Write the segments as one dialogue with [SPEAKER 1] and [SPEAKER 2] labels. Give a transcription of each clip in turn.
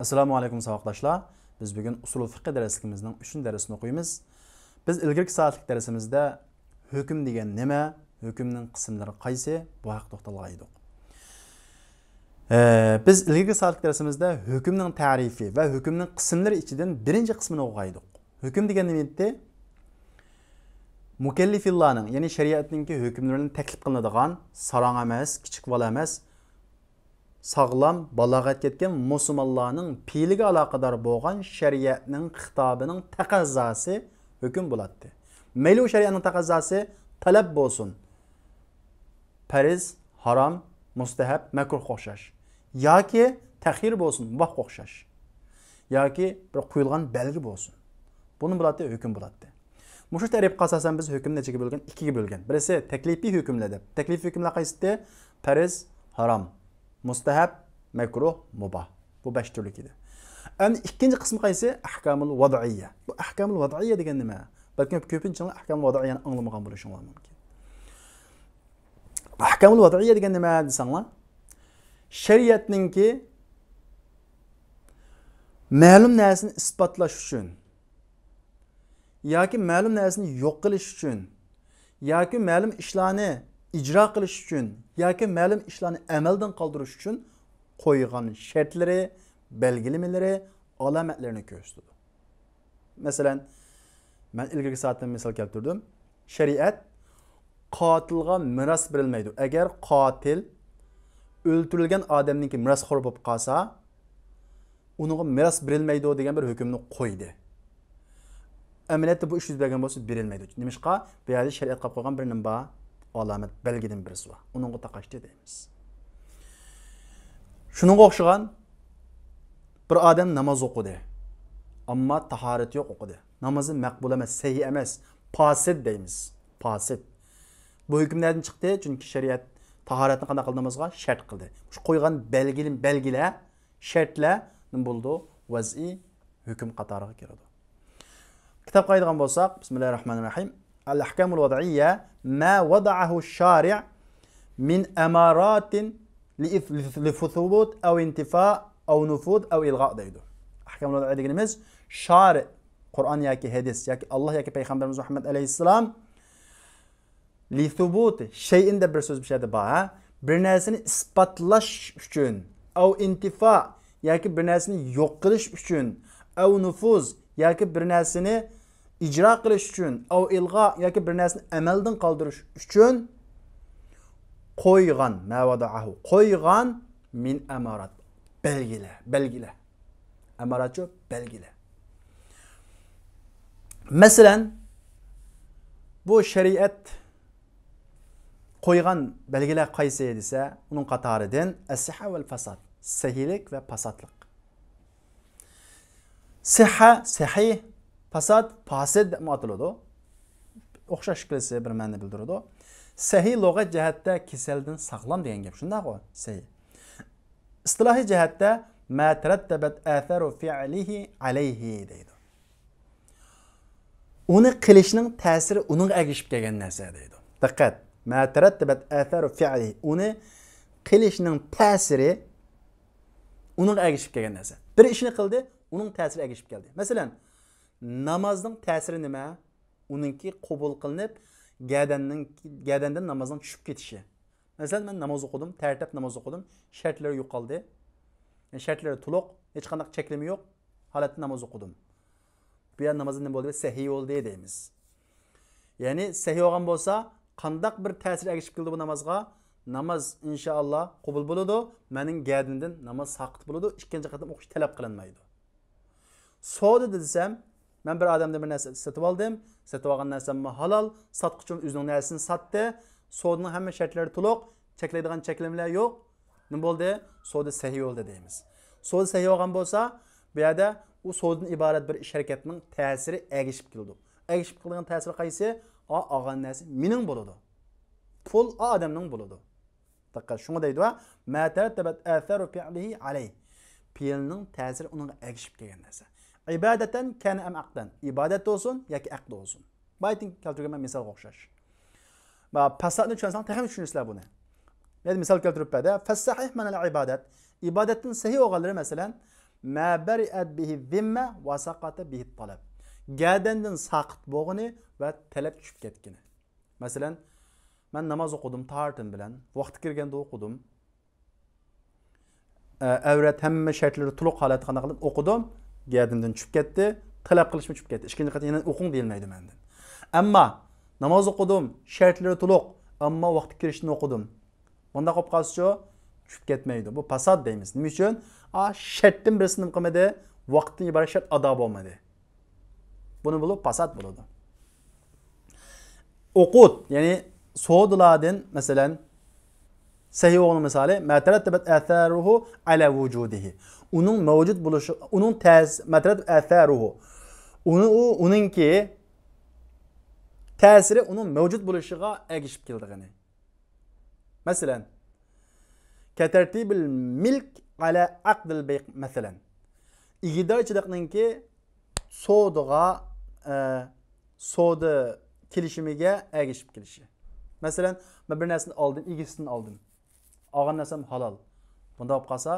[SPEAKER 1] Assalamu alaikum saboqdoshlar biz bugün usul fiqi darsligimizning üçüncü darsini o'qiymiz biz ilgili saatlik dersimizde hukm degan neme hukmning kısımları qaysi bu haqida to'xtalgan edik ee, biz ilgili saatlik dersimizde hukmning tarifi va hukmning qismlari ichidan birinchi qismini o'qigan edik hukm degan nima edi mukallifillohning ya'ni shariatninki hukmlarini taklif qilinadigan sarong emas küçük bola emas сағлам балағат кеткен мұсылманланың пейлігі алақыдар болған шәриәтнің қытабының тәқазасы үкім болады. Мейлі шәриәтнің тәқазасы тәләп болсын. Пәріз, харам, мұстахәп, мәкір қоқшаш. Яке тәқир болсын, бақ қоқшаш. Яке бір құйылған бәлгі болсын. Бұны болады, үкім болады. Мұшыш тәріп қасасан біз үкімді жеке бөлген, ікіге бөлген. Бірісі, тәклепі үкімді деп. Тәклепі үкімді қайсыды, пәріз, харам, mustahab makruh muboh bu besh turlik edi endi ikkinchi qismi qaysi ahkamul vadaiya bu ahkamul vadaiya degan nima balkim ko'pincha ahkamul vadaiyani anglamagan bo'lishinglar mumkin ahkamul vadaiya degan nima desanglar shariatninki ma'lum narsani isbotlash uchun yoki ma'lum narsani yo'q qilish uchun yoki ma'lum ishlarni icra qilish uchun yoki ma'lum ishlarni amaldan qoldirish uchun qo'ygan shartlari belgilamalari alomatlarini ko'rsatadi masalan man ilgargi soatda misol keltirdim shariat qotilga miros berilmaydi agar qotil o'ltirilgan odamniki mirosxo'r bo'lib qolsa unga miros berilmaydi degan bir hukmni qo'ydi amaliyotda bu ish yuz bergan bo'lsa berilmaydi nimishqa bu yerda shariat qilib qo'ygan bir nima alamet belgeden birisi var. Onunla taqashdi deymiz. Şununla oxşagan bir adam namaz okudu. Ama taharet yok okudu. Namazı makbul emez, sehi emez. Pasit deymiz. Pasit. Bu hüküm nereden çıktı? Çünkü şeriat taharetini qanday qildi namozga shart qildi shu qo'ygan belgilin belgila shartla nima bo'ldi vaziy hukm qatoriga kiradi kitobga aytadigan bo'lsak bismillahi الأحكام الوضعية ما وضعه الشارع من أمارات لثبوت أو انتفاء أو نفوذ أو إلغاء ديدو أحكام الوضعية دي نمز شارع قرآن ياكي هديس ياكي الله ياكي بيخمبر محمد عليه السلام لثبوت شيء ده برسوز بشهد باها برنازني إسبطلش شون أو انتفاء ياكي برنازني يقلش شون أو نفوذ ياكي برنازني icra qilish uchun av ilg'o yoki bir narsani amaldan qoldirish uchun qo'ygan mavadaahu qo'ygan min amarat Belgile. belgila amaratchu Belgile. masalan bu shariat qo'ygan belgilar qaysi desa uning qatoridan asiha val fasad sahilik va fasadlik siha sahih Pasad, pasid adılıdır. Oxşar şəkildə bir məna bildirir. Səhi lüğət cəhətdə kisəldən sağlam deyən gəp. Şundaq o, səhi. İstilahi cəhətdə mə tərəttəbət əthəru fi'lihi alayhi deyildi. Onu qilishinin təsiri onun əgişib gələn nəsə deyildi. Diqqət. Mə tərəttəbət əthəru fi'lihi. Onu qilishinin təsiri onun əgişib gələn nəsə. Bir işini qıldı, onun təsiri əgişib gəldi. Məsələn, namozning ta'siri nima uningki qabul qilinib gadanning gadandan namozdan tushib ketishi masalan men namoz o'qidim tartib namoz o'qidim shartlari yo'qoldi e, shartlari to'liq hech qanaqa cheklimi yo'q holatda namoz o'qidim bu yer namozda nima bo'ldi sahiy bo'ldi deymiz ya'ni sahiy bo'lgan bo'lsa qandaq bir ta'sir agishib keldi bu namozga namoz inshaalloh qabul bo'ladi mening gadimdan namoz saqit bo'ladi ikkinchi qatam o'qish talab qilinmaydi sodida desam men bir odamdan bir narsa sotib oldim sotib olgan narsamni halol sotquchim o'zini narsasini sotdi sodni hamma shartlari to'liq cheklaydigan cheklamalar yo'q nima bo'ldi savdo sahiy bo'ldi deymiz savdo sahiy bo'lgan bo'lsa bu yerda u savdodan iborat bir ish harakatning ta'siri agishib keldi agishib qilgan ta'sir qaysi o olgan narsa mening bo'ladi pul o odamning bo'ladi diqqat shunga deydi va fi'lining ta'siri unga agishib kelgan narsa İbadeten kene em akden. İbadet olsun ya ki aklı olsun. Baytin keltürgeme misal okşar. Ve pasatını çönsen tekrar düşünürsler bunu. Ne misal keltürüp bede. Fessahih menel ibadet. İbadetin sehih oğalları mesela. Mâ beri'et bihi zimme ve sakate bihi talep. Gədəndən saqıt boğunu və tələb düşüb getkini. Məsələn, mən namaz okudum, tartın bilən, vaxt girgəndə oxudum. Əvrət e, həmmə şərtləri tuluq halət xana qılıb oxudum. gardimdan tushib ketdi talab qilishim tushib ketdi ikkinchi qat yana o'qing deyilmaydi mandan ammo namoz o'qidim shartlari to'liq ammo vaqti kirishni o'qidim bunda qolib qolsichu tushib ketmaydi bu fasod deymiz nima uchun a shartdan birisini nima qilmadi vaqtdan iborat shart ado bo'lmadi buni bo'lib fasod bo'ladi o'qut ya'ni so'diladin masalan Seyyo'nun misali merterettebet atharuhu ala vücudihi. Onun bo'lishi buluşu, onun tez, atharuhu uni Onu, onunki ta'siri uning mavjud bo'lishiga keldi keldigini masalan katartibil milk ala aqdil bayq masalan igidor chidiqninki savdoga e, savdo kelishimiga egishib kelishi masalan men bir narsani oldim igisidan oldim Ağan nesem halal. Bunda olub qalsa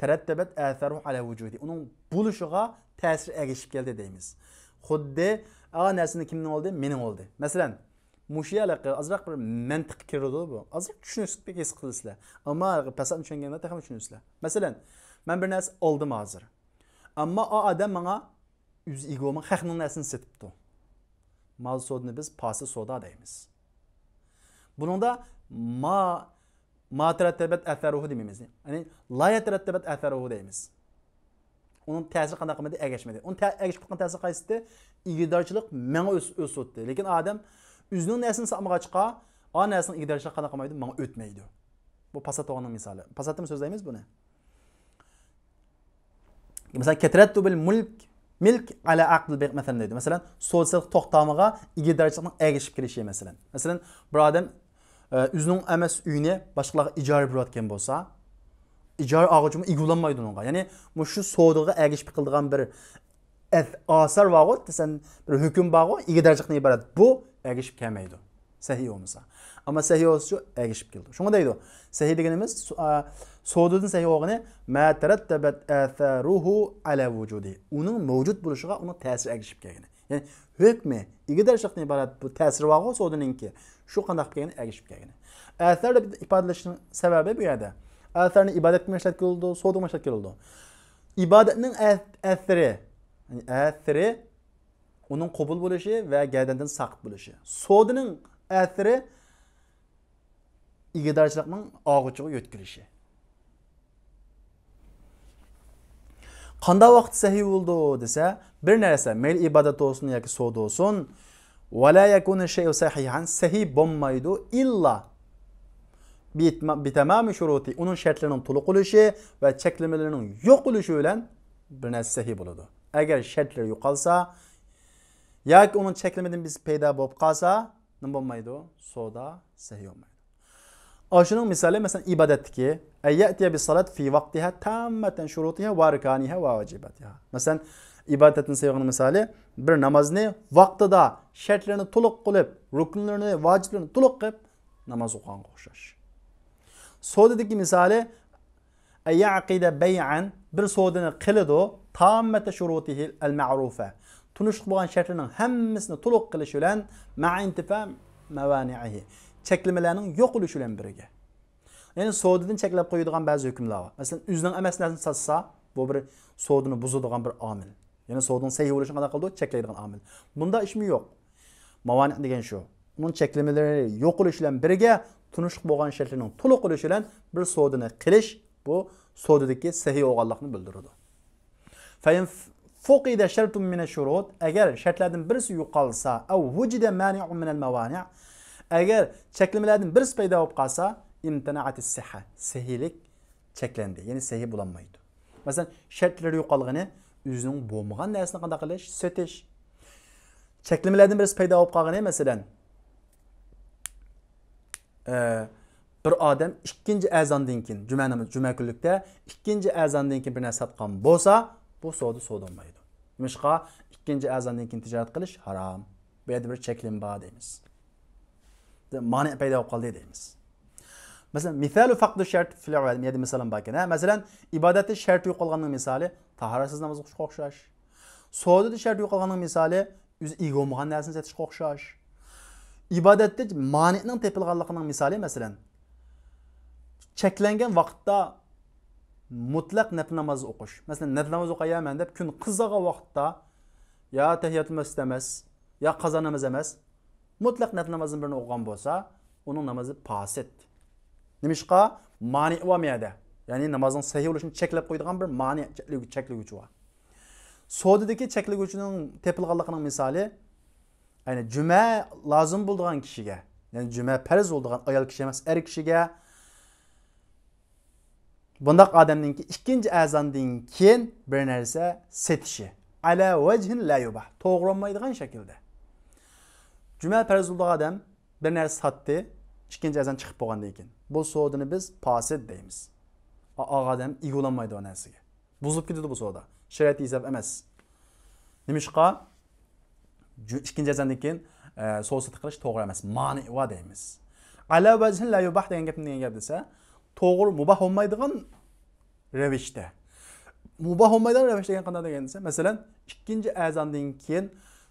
[SPEAKER 1] tərəddəbət əsəruh alə vücudi. Onun buluşuğa təsir əgişib gəldi deyimiz. Xuddi ağa nəsini kimin oldu? Mening oldu. Məsələn, mushi əlaqə azraq bir məntiq kirdi bu. Azraq düşünürsüz, his qılırsızlar. Amma pasan düşünəndə təxmin düşünürsüzlər. Məsələn, mən bir nəsə aldım hazır. Ama o adam mənə üz igoma xəxnin nəsini setibdi. Mal sodunu biz pası soda deyimiz. Bunun da ma materattebat atharuhu demaymiz ya'ni la yatarattabat atharuhu deymiz uni ta'siri qanaqa qilmaydi agashmaydi uni agash qilgan ta'siri qaysida öz manga Lakin lekin odam nəsini narsasini saqmag'achqa a nəsini iqidarçılıq qanaq qilmaydi mənə o'tmaydi bu pasat o'g'lining misoli pasatni so'zlaymiz buni masalan katrattu bil mulk milk ala aql bi masalan deydi masalan sosial to'xtamiga igidorchilikni əgəşib kirishi masalan masalan bir odam o'zining emas uyini boshqalarga ijara berayotgan bo'lsa ijara og'ijimi ig'ullanmaydi unga ya'ni shu savdoga ergishib qildigan bir asar bag'u desan bir hukm bag'u ikki darajadan iborat bu ergishib kelmaydi sahiy bo'lmasa ammo sahiy bo'lsa ergishib keldi shunga deydi sahiy deganimiz savdodan sahiy bo'lgani matarattabat atharuhu ala vujudi uning mavjud bo'lishiga uning ta'siri ergishib kelgani ya'ni hukmi ikki darajadan iborat bu ta'siri bag'u savdoninki Shu qandaq bo'lgani ergishib kelgani athar deb ifodalashning sababi bu yerda atharni ibodatga ishlatildi savdoga ishlatildi ibodatning athiri ya'ni athiri uning qabul bo'lishi va gadandan saqit bo'lishi savdoning athiri igidorchilikning og'ichiga yo'tkilishi qanday vaqt sahiy bo'ldi desa bir neresi narsa ibadet olsun ya ki savdo olsun. Ve la yekune şey'u sahihan. Sahih bommaydu illa bitemami şuruti. Onun şartlarının tuluk oluşu ve çeklemelerinin yok oluşu ile birine sahih buludu. Eğer şartları ya yoki onun çeklemeden biz peyda bolup qalsa, nima bo'lmaydi? Soda sahih olmaydi. Aşının misali mesela ibadetteki eyyetiye bir salat fi vaktiha tammeten şurutiha ve arkaniha ve vacibatha. Mesela ibadetin sayığının misali bir namozni vaqtida shartlarini to'liq qilib rukunlarini vojiblarini to'liq qilib namoz o'qiganga o'xshash savdadagi misoli yaqida bayan bir savdani qiladi tammata shurutihil al ma'rufa tunishliq bo'lgan shartlarning hammasini to'liq qilish bilan ma intifa mavanihi cheklamalarning yo'q bo'lishi bilan birga ya'ni savdadan cheklab qo'yadigan ba'zi hukmlar bor masalan o'zining emas narsasini bu bir savdani buzadigan bir omil ya'ni suvdin sayy bo'lishini qanaqa qildi cheklaydigan omil bunda ishmi yo'q mavani degan shu uning cheklamalari yo'q bo'lishi bilan birga tunishliq bo'lgan shartlarning to'liq bo'lishi bilan bir sodini qilish bu sodidagi sahiy bo'lganlikni bildiradi فقد شرط من الشروط agar shartlardan birisi yo'qolsa av vujida mani'un min al-mawani agar cheklamalardan birisi paydo bo'lib qolsa imtinaat siha sahiylik cheklandi ya'ni sahiy bo'lolmaydi masalan shartlar yo'qolgani o'zining bo'lmagan narsani qanday qilish sotish cheklamalardan birisi paydo bo'lib qolgan e, masalan e, bir adam ikinci azondan keyin juma juma kunlikda ikkinchi azondan bir narsa sotgan bo'lsa bu savdo so'dolmaydi nimishqa ikinci azondan keyin tijorat qilish harom bu yerda bir cheklama bor deymiz mani paydo bo'lib qoldi deymiz Mesela misalu fakdu şart fil ibadet. Mesela misalan bakın. Mesela ibadeti şart yok olanın misali taharasız namaz qılışqa oxşar. Soğudu şərt yoxalğanın misali üz iğomğan nərsini sətişqə oxşar. İbadətdə mani'nin tepilğanlığının misali məsələn çəklənən vaxtda mutlak nəfl namazı oxuş. Məsələn nəfl namazı oxuyamən deyib gün qızağa vaxtda ya təhiyyətül məscid ya qaza namaz emas, mutlaq nəfl namazının birini oxuğan bolsa, onun namazı pasit, fasit. Nimişqa mani olmayadi ya'ni namozning sahiy bo'lishini cheklab qo'ydigan bir ma'ni cheklovchi var. sodidagi cheklovchining tepilganligining misoli ya'ni juma lozim bo'ldigan kishiga ya'ni juma farz bo'ldigan ayol kishi emas er kişiye kishiga bundoq odamninki ikkinchi azondan keyin bir narsa setishi ala vajhin la yubah to'g'ri bo'lmaydigan shaklda juma farz bo'ldigan odam bir narsa sotdi ikinci ezan çıkıp bo'lgandan ikin. bu sodini biz pasit deyimiz. oq odam egulanmaydi onasiga buzilib ketadi bu savdo shariat isab emas nimishqa ikkinchi azandan keyin sovsat qilish to'g'ri emas mani va deymiz ala vajhin la yubah degan gap degan gap desa to'g'ri mubah bo'lmaydigan ravishda mubah bo'lmaydigan ravish degan qanday degan desa masalan ikkinchi azondan keyin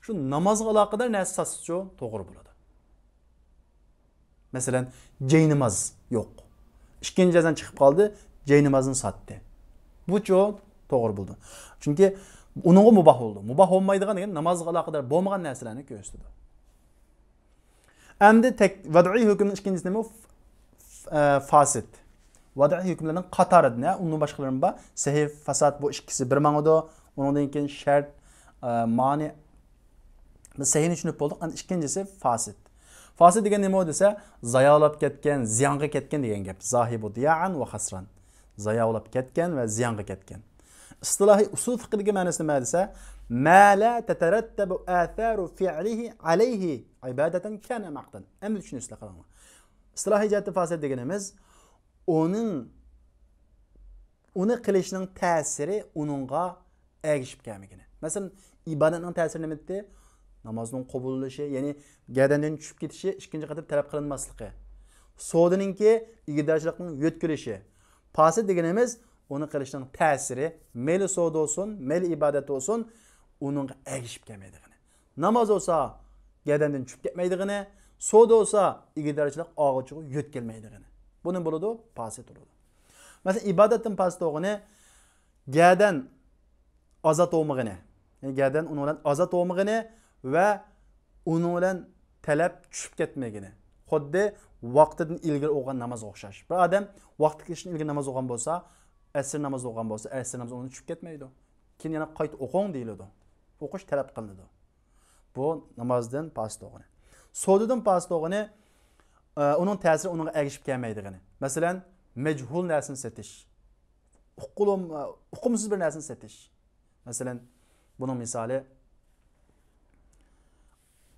[SPEAKER 1] shu namozga aloqador narsa sotishchu to'g'ri bo'ladi masalan jay namoz yo'q ikkinchi azon chiqib qoldi jay namozini sotdi bu jo'n to'g'ri bo'ldi chunki uningga muboh bo'ldi muboh bo'lmaydigan degan namozga aloqador bo'lmagan narsalarni ko'rsatdi endi vadiiy hukmni ikkinchisi nima fasit vadiiy hukmlarning qatorida undan boshqalarim bor sahih fasad bu ikkisi bir mangudi undan keyin shart e, mani biz sahihni tushunib bo'ldik endi ikkinchisi fasit fasit degan nima desa zayolab ketgan ziyonga ketgan degan gap zahibu diya'an va khasran. zayovlab ketgan va ziyonga ketgan istilohiy usul fiqhiga ma'nosi nima desa ma la tatarattabu atharu fi'lihi alayhi ibadatan kana maqtan endi tushunasizlar esla istilohiy jihatda fasil deganimiz uning uni qilishning ta'siri uningga ergishib kelmagini masalan ibodatning ta'siri nima dedi namozning qobullanishi ya'ni gadandan tushib ketishi ikkinchi qator talab qilinmasligi so'dininki igidorchilikning yo'tkilishi Pase deganimiz uni qilishning ta'siri mayli savdo bo'lsin mayli ibodat bo'lsin uningga ergishib kelmaydigini namoz bo'lsa gadandan tushib ketmaydigini savdo bo'lsa igidorchilik og'ichiga yut kelmaydigini buni bo'ladi pasi turadi masalan ibodatdan past o'g'ini gadan ozod bo'lmag'ini ya'ni gadan uni bilan ozod bo'lmag'ini va uni bilan talab tushib ketmagini xuddi vaqtidan ilgari o'qigan namozga o'xshash bir odam vaqti kirishdan ilgari namoz o'qigan bo'lsa asr namozi o'qigan bo'lsa asr namozi undan tushib ketmaydi keyin yana qayta o'qing deyiladi o'qish talab qilinadi bu namozdan past o'g'ini so'didan past o'g'ini e, uning ta'siri unga ergishib kelmaydigini masalan majhul narsani sotish uqulum e, uqumsiz bir narsani sotish masalan buni misoli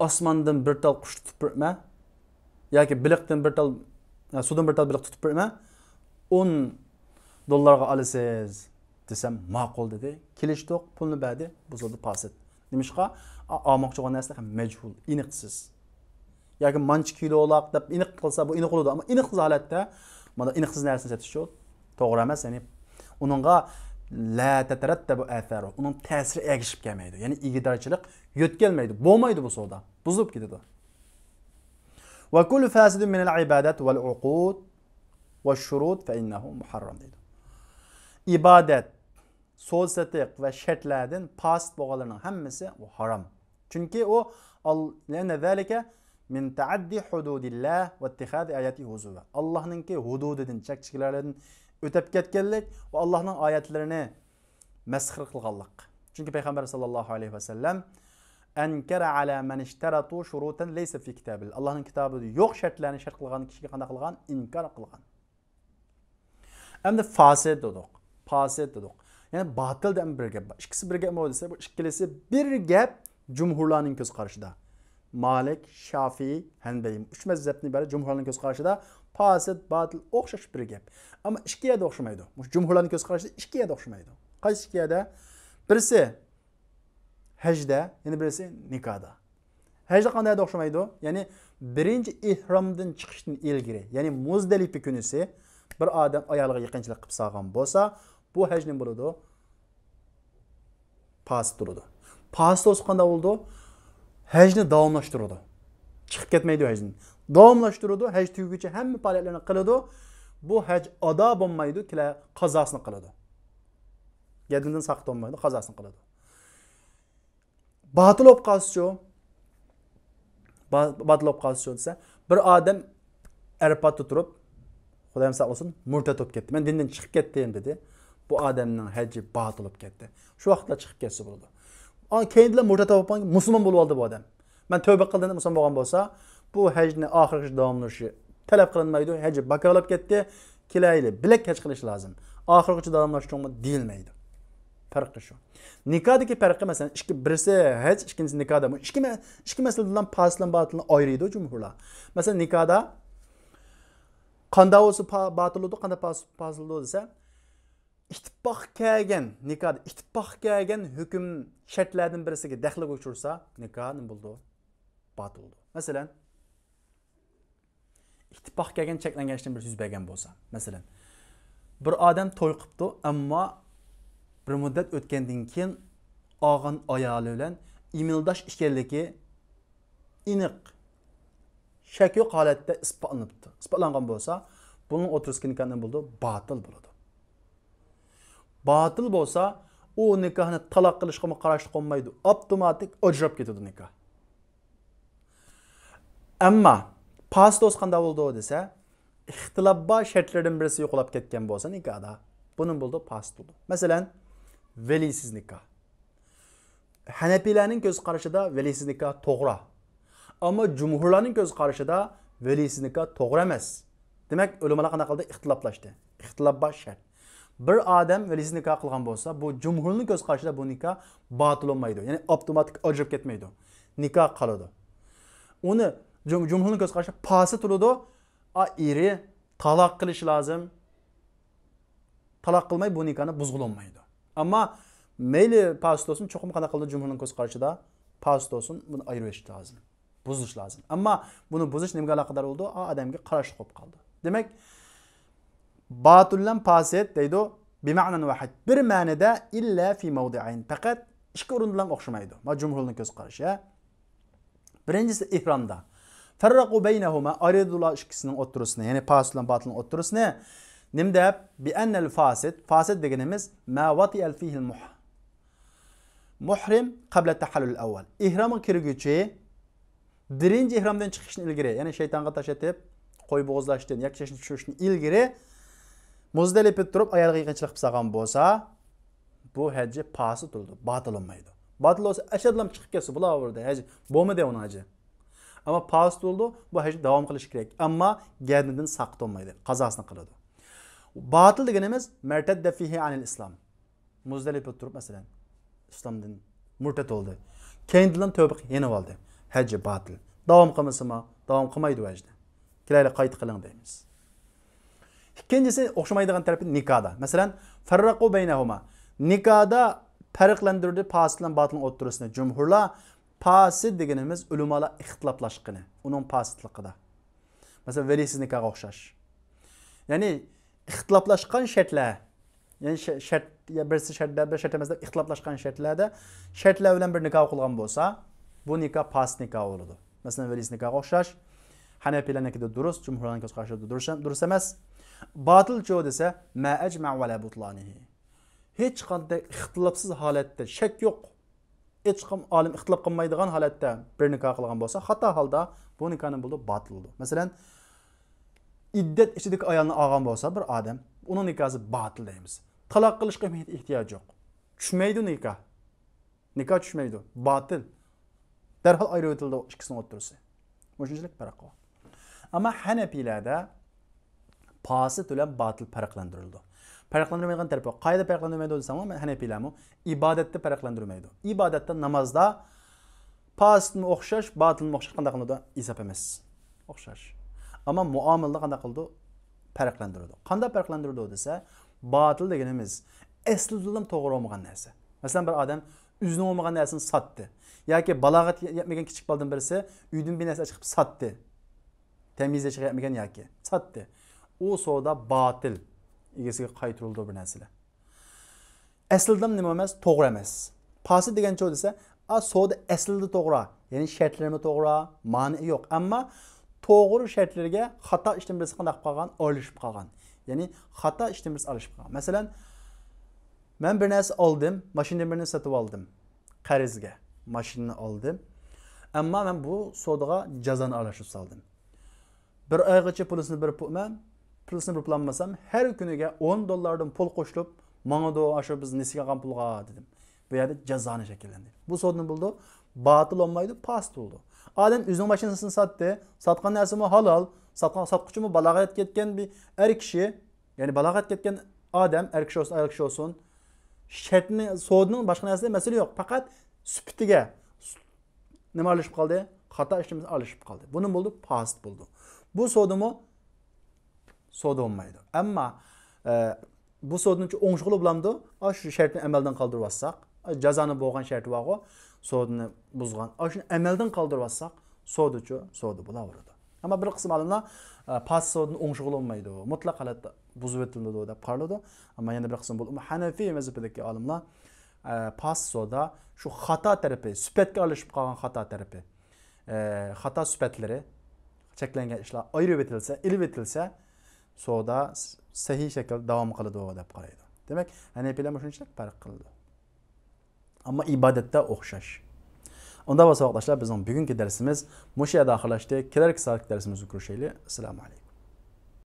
[SPEAKER 1] osmondan bir tal qush tupurma yoki biliqdan bir tal e, suvdan bir tal biliq tutib nima o'n dollarga olasiz desam ma'qul dedi kelishdiq pulni berdi buzildi pasit nimishqa olmoqchi bo'lgan narsa ham majhul iniqsiz yoki manchi kilolaq deb iniq qilsa bu iniq bo'ladi ammo iniqsiz holatda mana iniqsiz narsani sotish to'g'ri emas ya'ni uningga la tatarattabu atharu uning ta'siri egishib kelmaydi ya'ni egidorchilik yo'tkalmaydi bo'lmaydi bu savdo buzilib ketadi وكل فاسد من العبادات والعقود والشروط فإنه محرم deydi ibodat so'z satiq va shartlardan past bo'lganlarning hammasi u harom chunki u min taaddi hududillah va ittihadi ayati huzuva allohninki hududidan chek cheklaridan o'tib ketganlik va allohning oyatlarini masxir qilganlik chunki payg'ambar sallallohu alayhi vasallam sallam ankara ala man ishtaratu shurutan laysa fi kitabil allohning kitobida yo'q shartlarni shart qilgan kishiga qanday qilgan inkor qilgan endi fasid dedik fasid dedik ya'ni botil deb bir gap bor ikkisi birga gap desa bu ikkilisi bir gap jumhurlarning ko'z qarashida malik shofiy hanbay uch mazhabni bari jumhurlarning ko'z qarashida fasid botil o'xshash bir gap ammo ikki yerda o'xshamaydi jumhurlarning ko'z qarashida ikki yerda o'xshamaydi qaysi ikki yerda birisi hecde, yani birisi nikahda. Hecde qanday o'xshamaydi? Ya'ni birinci ihromdan chiqishdan ilgari, ya'ni Muzdalifa kunisi bir adam ayoliga yaqinchilik qilib salgan bo'lsa, bu haj nima bo'ladi? Pas turadi. Pas to'si qanday bo'ldi? Devamlaştırdı davomlashtiradi. Chiqib ketmaydi hajni. Davomlashtiradi, haj tugugacha hamma faoliyatlarni qiladi. Bu haj ado bo'lmaydi, kila qazosini qiladi. Yadindan saqlanmaydi, qazosini qiladi batıl bo'lib qolishi batıl bo'lib qolishi desa bir odam arpatda turib xudoyim saqlasin murtad bo'lib ketdi man dindan chiqib ketdim dedi bu adamın haji batıl bo'lib ketdi shu vaqtda chiqib ketsa bo'ladi keyinla murtad bo'lib musulmon bo'lib oldi bu adam. Ben tövbe qildim Müslüman bo'lgan bo'lsa bu hajni oxirgi davomlashi talab qilinmaydi haji bakar bo'lib ketdi kelayli bilak haj qilish lozim oxirgi değil deyilmaydi farqi shu nikodagi farqi masalan ikki birisi hech ikkinchisi nikoda ikki ikki masaladan paslan batilni oyraydi jumhurlar masalan nikoda qanday bo'lsa botiludi qanday pasiludi desa ittifoq kelgan nikoda ittifoq kelgan hukm shartlardan birisiga daxliga uchursa nikoh nima bo'ldi botildi masalan ittifoq kelgan cheklangan ishdan bir yuz bergan bo'lsa masalan bir odam to'y qilibdi ammo bir müddet ötkendan keyin og'in ayoli bilan imildosh ekanligi aniq shak yo'q holatda isbotlanibdi isbotlangan bo'lsa buning o'tirishga nikah nima bo'ldi botil bo'ladi botil bo'lsa u nikohni taloq qilishga qarashli Automatik avtomatik ajrab nikah. Ama ammo pastos qanday o desa ixtilobba shartlardan birisi yo'qolib ketgan bo'lsa nikohda bunun buldu past bo'ldi masalan velisiz nikah. Hanepilerin göz karşıda velisiz nikah doğru. Ama cumhurların göz karşıda velisiz nikah doğru emez. Demek ölümler kanakalı ihtilaplaştı. İhtilap baş şart. Bir adam velisiz nikah kılgan olsa bu cumhurun göz karşıda bu nikah batıl olmaydı. Yani otomatik acıp gitmeydi. Nikah kalıdı. Onu cum cumhurun göz karşıda pası tuludu. A iri talak kılış lazım. Talak kılmayı bu nikahını buzgul olmaydı. Ama meyli past olsun, çoxum qanaqa qildi jumhurning ko'z qarashida past olsun, buni ayirish lozim. Buzish lozim. Ammo buni buzish nimaga aloqador bo'ldi? A odamga qarash qolib qoldi. Demak, batullan pasiyat deydi bima'nan vahid. Bir ma'nida illa fi mawdi'ayn. Faqat ikki o'rindan o'xshamaydi. Ma jumhurning ko'z qarashi. Birincisi ihromda. Farraqu baynahuma aridular ikkisining o'tturisini, ya'ni past bilan batilning Nimde bi ennel fasit. Fasit degenimiz ma vati vatiyel fihil muh. Muhrim kable tahallül evvel. İhramı kirgüçi birinci ihramdan çıkışın ilgiri. Yani şeytanga taş etip koyu boğuzlaştığın yaklaşın çıkışın ilgiri. Muzdelipi durup ayarlı yıkınçılık pısağın bolsa bu hacı pası oldu, Batıl olmaydı. Batıl olsa eşedilam çıkıp kesi bula vurdu. Hacı bu mu de onu hacı. Ama pası oldu, bu hacı devam kılış gerek. Ama geldiğinden saklı olmaydı. Kazasını kıladı. Batıl digənimiz mərtəddə fihi anil İslam. Muzdəlifə durub məsələn İslam din murtad oldu. Kendindən tövbə yenib aldı. Həcc batıl. Davam qılmasıma, davam qılmaydı vəcdə. Kirayla qayıt qılın deyimiz. İkincisi oxşamaydığın tərəfi nikahda. Məsələn, fərraqu beynəhuma. Nikahda fərqləndirdi fasılan batılın otturusunu. Cumhurla fasid digənimiz ulumala ixtilaflaşqını. Onun fasitliqida. Məsələn, velisiz nikaha oxşar. Yəni ixtilaflaşqan şərtlər, yəni şərt ya birisi şərtlər, bir şərtləməzdə ixtilaflaşqan şərtlərdə şərtlər ilə bir nikah qılğan bolsa, bu nikah pas nikah olurdu. Məsələn, velis nikahı oxşar. Hanefilərininkədə durus, cümhurlarınınki qarşıda durus, durus emas. Batıl co desə, mə əcmə və la butlanihi. Heç qanday ixtilafsız halətdə şək yox. Heç qam alim ixtilaf qılmaydığan halətdə bir nikah qılğan bolsa, xata halda bu nikahın buldu batıldı. Məsələn, iddat ichidagi ayolni olgan bo'lsa bir odam uni nikosi botil deymiz taloq qilishga ehtiyoj yo'q tushmaydi nikoh nikoh tushmaydi botil darhol ayrib o'tildi ikkisini o'ttirsa shunchalik farq bor ammo hanafiylarda posit bilan botil farqlantirildi farqlandirmaydigan tarafi yo'q qayerda farqlandirmaydi desam hanafiylarmi ibodatda farqlandirmaydi ibodatda namozda postmi o'xshash botilmi o'xshash qanaqa qiladi isob emas o'xshash ama muamilni qanday qildi? Farqlantirdi. Qanday farqlantirdi desa, batil deganimiz aslida to'g'ri bo'lmagan narsa. Mesela bir adam odam o'zini bo'lmagan narsani sotdi yoki balog'at yetmagan küçük baldın birisi üydün bir narsa chiqib sotdi. Temizleyici yapmagan yoki sotdi. U savdo batil egasiga qaytarildi bir narsalar. Aslida ne emas, to'g'ri emas. Pasi degan cho'l desa, a savdo aslida to'g'ri, ya'ni shartlarmi to'g'ri, ma'ni yok ama. to'g'ri shartlarga xato ishtimrisi qanaqa bo'lib qolgan olishib qolgan ya'ni xato ishtimrisi olishib qolgan masalan man bir narsa oldim mashinadan bir narsa sotib oldim qarzga mashinani oldim ammo man bu savdoga jazoni alashib soldim bir oygacha pulisini bir man har kuniga o'n dollardan pul qo'shilib mangado biz dedim bu jazoni bu buldu olmaydı adam o'zini mashinasini sotdi sotgan narsami halol sotquchimi balog'at bir er kişi, ya'ni balog'at ketgan odam er kişi olsun er kişi olsun shartni sodni başka narsada masala yok, fakat sufitiga ne olishib qoldi xato ishimiz olishib qoldi bu nima bo'ldi past buldu. bu sodimi soda bo'lmaydi ammo e, bu sodni o'ngshqili bo'lamdi shu shartni amaldan qoldirib olsak жазаны болгон шартыбаго соодуну бузган а ушуну эмелден калдырбасак соодучу сооду була береді амма бир кысым алымдар пас соодун оңшу кылынбайды мутлак алат бузуп өтүлөдү деп каралады амма яна бир кысым бул ханафи мезхебидеги алымдар пас соода şu хата тарапи сүпетке алышып калган хата тарапи хата сүпетлери cheklangan ishlar ayirib etilsa ilib etilsa savdo sahiy shaklda davom qiladi deb qaraydi demak hanafiylar mana shunchalik farq qildi ama ibadette oxşar. Onda və sağdaşlar bizim bugünkü dersimiz bu şeyə daxilləşdi. Kədər qısa dərsimizi görüşəylək. Salam əleykum.